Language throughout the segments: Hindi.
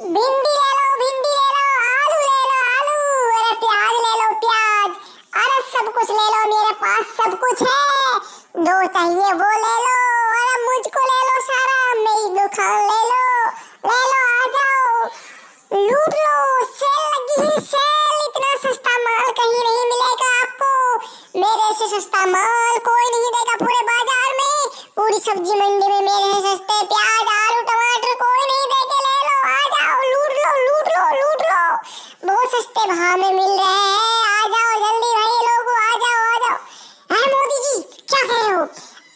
भिंडी ले लो भिंडी ले लो आलू ले लो आलू अरे प्याज ले लो प्याज अरे सब कुछ ले लो मेरे पास सब कुछ है जो चाहिए वो ले लो अरे मुझको ले लो सारा मेरी दुकान ले लो ले लो आ जाओ लूट लो सेल लगी है सेल इतना सस्ता माल कहीं नहीं मिलेगा आपको मेरे से सस्ता माल कोई नहीं देगा पूरे बाजार में पूरी सब्जी मंडी में मेरे से सस्ते सस्ते भाव में मिल रहे हैं आ जाओ जल्दी भाई लोगों आ जाओ आ जाओ अरे मोदी जी क्या कह रहे हो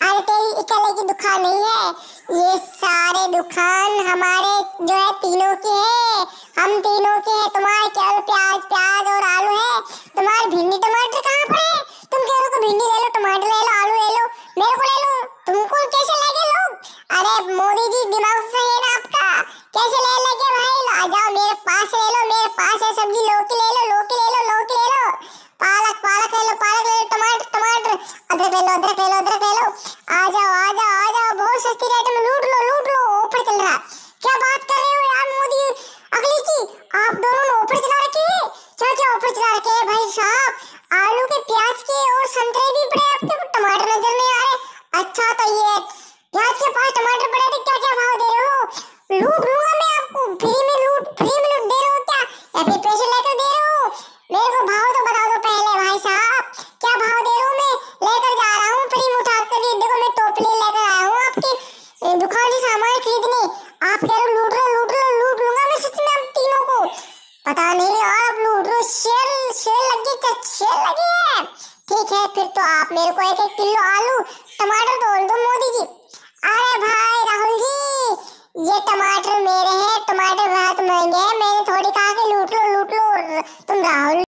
अरे तेरी इकले की दुकान नहीं है ये सारे दुकान हमारे जो है तीनों के हैं हम तीनों के हैं तुम्हारे ले लो अदरक ले लो अदरक ले लो आ जाओ आ जाओ आ जाओ बहुत सस्ती रेट में लूट लो लूट लो ऊपर चल रहा क्या बात कर रहे हो यार मोदी अगली जी आप दोनों ऊपर चला रखे हैं क्या क्या ऊपर चला रखे हैं भाई साहब आलू के प्याज के और संतरे भी पड़े आपके टमाटर नजर नहीं आ रहे अच्छा तो ये प्याज के पास टमाटर पड़े थे तो क्या क्या भाव दे रहे हो लूट लो दुकान से सामान खरीदने आप कह रहे हो लूट रहा लूट रहा लूट लूंगा मैं सच में आप तीनों को पता नहीं आप लूट रहे शेर शेर लग गए क्या शेर लग गए ठीक है फिर तो आप मेरे को एक एक किलो आलू टमाटर तोल दो मोदी जी अरे भाई राहुल जी ये टमाटर मेरे हैं टमाटर बहुत महंगे हैं मैंने थोड़ी कहा कि लूट लो लूट लो तुम राहुल